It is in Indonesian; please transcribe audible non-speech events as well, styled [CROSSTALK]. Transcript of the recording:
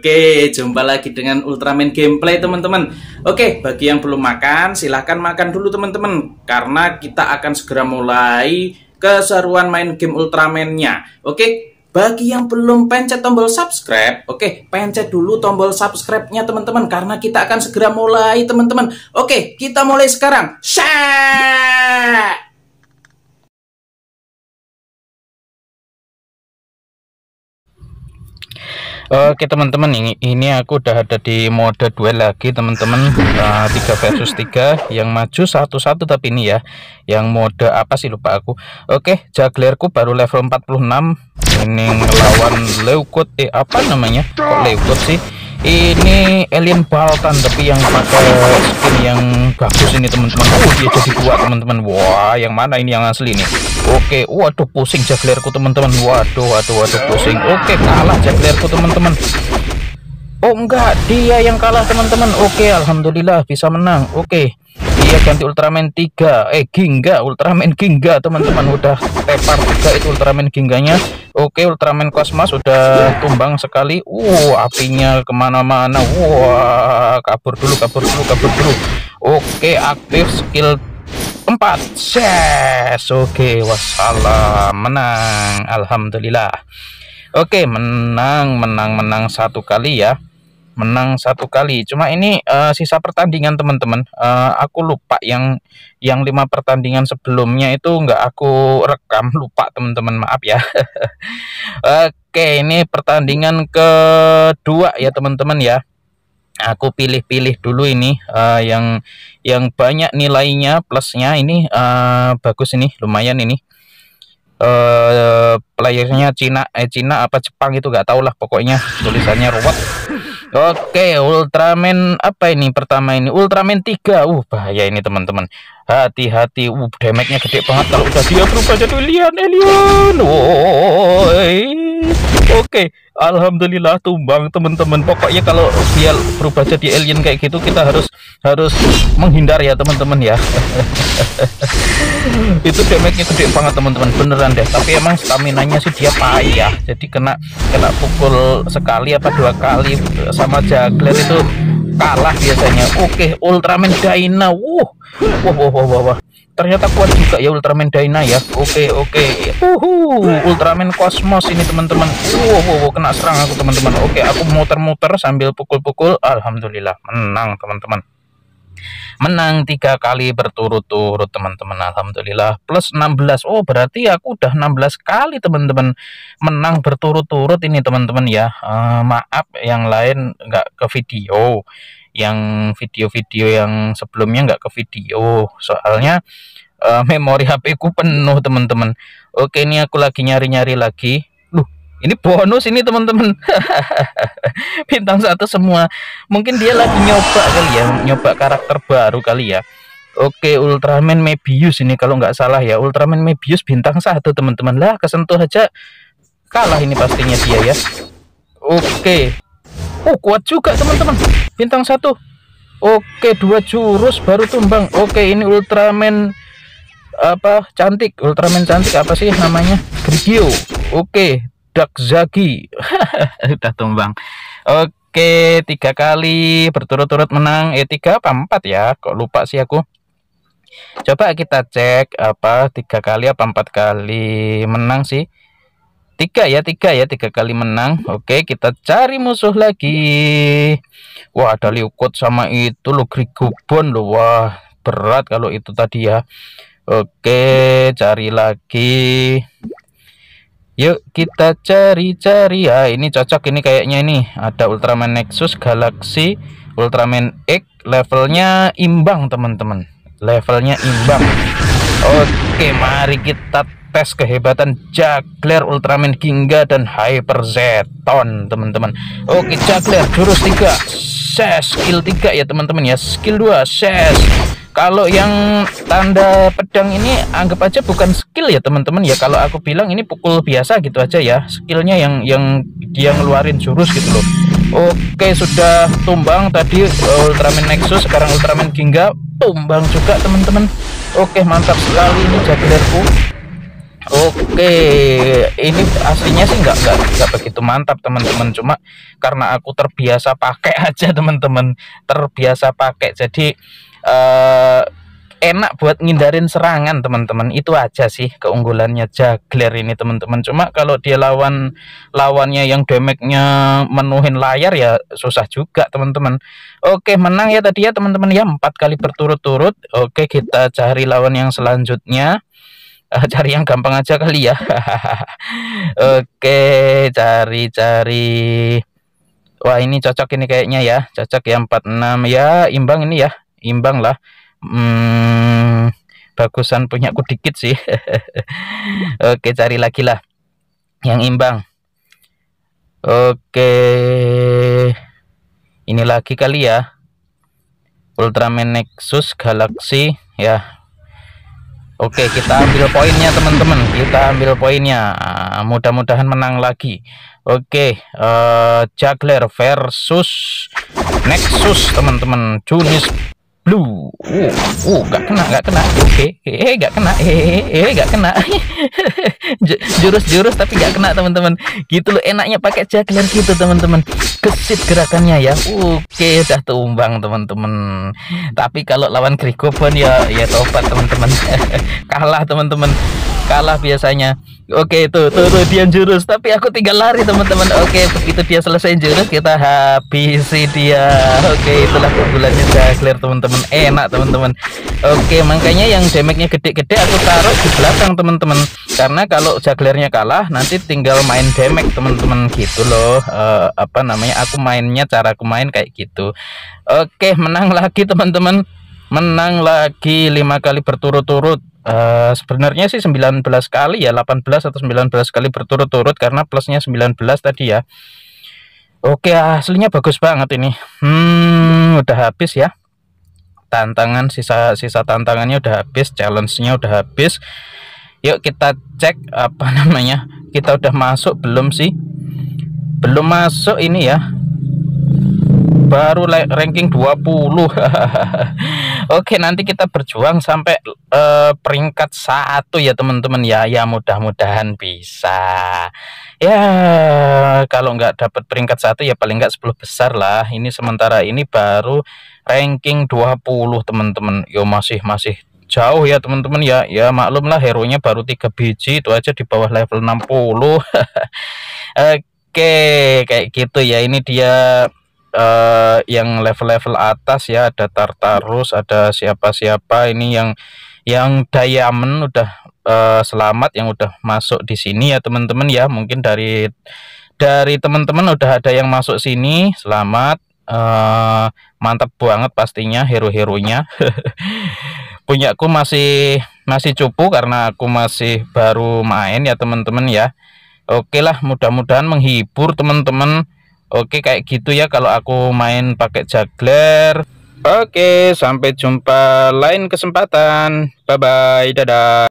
Oke, jumpa lagi dengan Ultraman Gameplay teman-teman. Oke, bagi yang belum makan, silahkan makan dulu teman-teman. Karena kita akan segera mulai keseruan main game Ultraman-nya. Oke, bagi yang belum pencet tombol subscribe, oke, pencet dulu tombol subscribe-nya teman-teman. Karena kita akan segera mulai teman-teman. Oke, kita mulai sekarang. Share! Oke teman-teman ini ini aku udah ada di mode duel lagi teman-teman uh, eh, 3 versus 3 yang maju satu-satu tapi ini ya yang mode apa sih lupa aku Oke jaglerku baru level 46 ini melawan Leukot eh apa namanya kok Leukot sih ini alien Balkan tapi yang pakai skin yang bagus ini teman-teman oh dia jadi dua teman-teman wah yang mana ini yang asli nih oke waduh pusing jaglerku teman-teman waduh waduh waduh pusing oke kalah jaglerku teman-teman oh enggak dia yang kalah teman-teman oke Alhamdulillah bisa menang oke dia ganti Ultraman 3 eh Gingga Ultraman Gingga teman-teman udah tepar juga itu Ultraman Gingganya Oke, Ultraman Cosmos sudah tumbang sekali. Uh, apinya kemana-mana. Wah, kabur dulu, kabur dulu, kabur dulu. Oke, aktif skill 4 Yes, oke, wassalam Menang, Alhamdulillah Oke, menang, menang, menang satu kali ya menang satu kali. Cuma ini uh, sisa pertandingan teman-teman. Uh, aku lupa yang yang lima pertandingan sebelumnya itu nggak aku rekam, [LAUGHS] lupa teman-teman maaf ya. [LAUGHS] Oke, ini pertandingan kedua ya teman-teman ya. Aku pilih-pilih dulu ini uh, yang yang banyak nilainya plusnya ini uh, bagus ini lumayan ini uh, playernya Cina eh Cina apa Jepang itu nggak tahu lah pokoknya tulisannya robot Oke, Ultraman apa ini pertama ini? Ultraman 3. Uh, bahaya ini teman-teman hati-hati uh damage-nya gede banget kalau udah dia berubah jadi alien alien oke okay. alhamdulillah tumbang teman-teman pokoknya kalau dia berubah jadi alien kayak gitu kita harus harus menghindar ya teman-teman ya [LAUGHS] itu damage-nya gede banget teman-teman beneran deh tapi emang stamina-nya sih dia payah jadi kena kena pukul sekali apa dua kali sama jagler itu kalah biasanya oke Ultraman Dyna wuh wah wah wah wah, ternyata kuat juga ya Ultraman Dyna ya oke oke uhu Ultraman Cosmos ini teman-teman wow, wow, wow kena serang aku teman-teman oke aku muter-muter sambil pukul-pukul Alhamdulillah menang teman-teman menang tiga kali berturut-turut teman-teman Alhamdulillah plus 16 Oh berarti aku udah 16 kali teman-teman menang berturut-turut ini teman-teman ya uh, maaf yang lain nggak ke video yang video-video yang sebelumnya nggak ke video soalnya uh, memori HP ku penuh teman-teman Oke ini aku lagi nyari-nyari lagi ini bonus ini teman-teman. [LAUGHS] Bintang satu semua. Mungkin dia lagi nyoba kali ya, nyoba karakter baru kali ya. Oke, Ultraman Mebius ini kalau nggak salah ya. Ultraman Mebius bintang satu teman-teman. Lah, kesentuh aja kalah ini pastinya dia ya. Oke. Oh, kuat juga teman-teman. Bintang satu. Oke, dua jurus baru tumbang. Oke, ini Ultraman apa cantik ultraman cantik apa sih namanya Grigio oke Dakzaki [LAUGHS] udah tumbang oke tiga kali berturut-turut menang eh tiga apa empat ya kok lupa sih aku coba kita cek apa tiga kali apa empat kali menang sih tiga ya tiga ya tiga kali menang oke kita cari musuh lagi wah ada liukut sama itu lo Grigobon lo wah berat kalau itu tadi ya oke cari lagi Yuk kita cari-cari ya. Ini cocok ini kayaknya ini. Ada Ultraman Nexus Galaxy Ultraman X levelnya imbang teman-teman. Levelnya imbang. Oke, mari kita tes kehebatan Jagler Ultraman Ginga dan Hyper Zeton teman-teman oke Jagler jurus 3 ses skill 3 ya teman-teman ya skill 2 ses kalau yang tanda pedang ini anggap aja bukan skill ya teman-teman ya kalau aku bilang ini pukul biasa gitu aja ya skillnya yang yang dia ngeluarin jurus gitu loh oke sudah tumbang tadi eh, Ultraman Nexus sekarang Ultraman Ginga tumbang juga teman-teman oke mantap sekali ini jaglerku Oke, ini aslinya sih nggak nggak nggak begitu mantap teman-teman. Cuma karena aku terbiasa pakai [LAUGHS] aja teman-teman, terbiasa pakai. Jadi uh, enak buat ngindarin serangan teman-teman itu aja sih keunggulannya Jagler ini teman-teman cuma kalau dia lawan lawannya yang damage-nya menuhin layar ya susah juga teman-teman oke menang ya tadi ya teman-teman ya empat kali berturut-turut oke kita cari lawan yang selanjutnya uh, cari yang gampang aja kali ya [LAUGHS] oke cari-cari wah ini cocok ini kayaknya ya cocok ya 46 ya imbang ini ya imbang lah hmm, bagusan punya punyaku dikit sih [LAUGHS] oke cari lagi lah yang imbang oke ini lagi kali ya Ultraman Nexus Galaxy ya Oke kita ambil poinnya teman-teman kita ambil poinnya mudah-mudahan menang lagi Oke uh, Juggler versus Nexus teman-teman Junis blue, Oh, uh gak kena gak kena eh eh, eh gak kena eh eh, eh, eh gak kena [LAUGHS] jurus jurus tapi gak kena teman-teman gitu loh enaknya pakai juggler gitu teman-teman kesit gerakannya ya oke udah tumbang teman-teman tapi kalau lawan Grigobon ya ya topat teman-teman [LAUGHS] kalah teman-teman kalah biasanya Oke itu, tuh tuh dia jurus tapi aku tinggal lari teman-teman Oke begitu dia selesai jurus kita habisi dia Oke itulah keunggulannya clear teman-teman enak teman-teman Oke makanya yang damage-nya gede-gede aku taruh di belakang teman-teman karena kalau Jaglernya kalah nanti tinggal main damage teman-teman gitu loh uh, apa namanya aku mainnya cara aku main kayak gitu Oke menang lagi teman-teman menang lagi lima kali berturut-turut uh, sebenarnya sih 19 kali ya 18 atau 19 kali berturut-turut karena plusnya 19 tadi ya Oke hasilnya bagus banget ini hmm udah habis ya tantangan sisa sisa tantangannya udah habis challenge-nya udah habis yuk kita cek apa [LAUGHS] namanya kita udah masuk belum sih belum masuk ini ya baru ranking 20 [LAUGHS] Oke nanti kita berjuang sampai uh, peringkat satu ya teman-teman ya ya mudah-mudahan bisa ya kalau nggak dapat peringkat satu ya paling nggak 10 besar lah ini sementara ini baru ranking 20 teman-teman yo masih masih jauh ya teman-teman ya ya maklumlah hero-nya baru tiga biji itu aja di bawah level 60 [LAUGHS] oke kayak gitu ya ini dia uh, yang level-level atas ya ada Tartarus ada siapa-siapa ini yang yang diamond udah uh, selamat yang udah masuk di sini ya teman-teman ya mungkin dari dari teman-teman udah ada yang masuk sini selamat uh, eh, mantap banget pastinya hero-heronya [LAUGHS] punyaku masih masih cupu karena aku masih baru main ya teman-teman ya Oke lah mudah-mudahan menghibur teman-teman Oke kayak gitu ya kalau aku main pakai juggler. Oke sampai jumpa lain kesempatan. Bye bye dadah.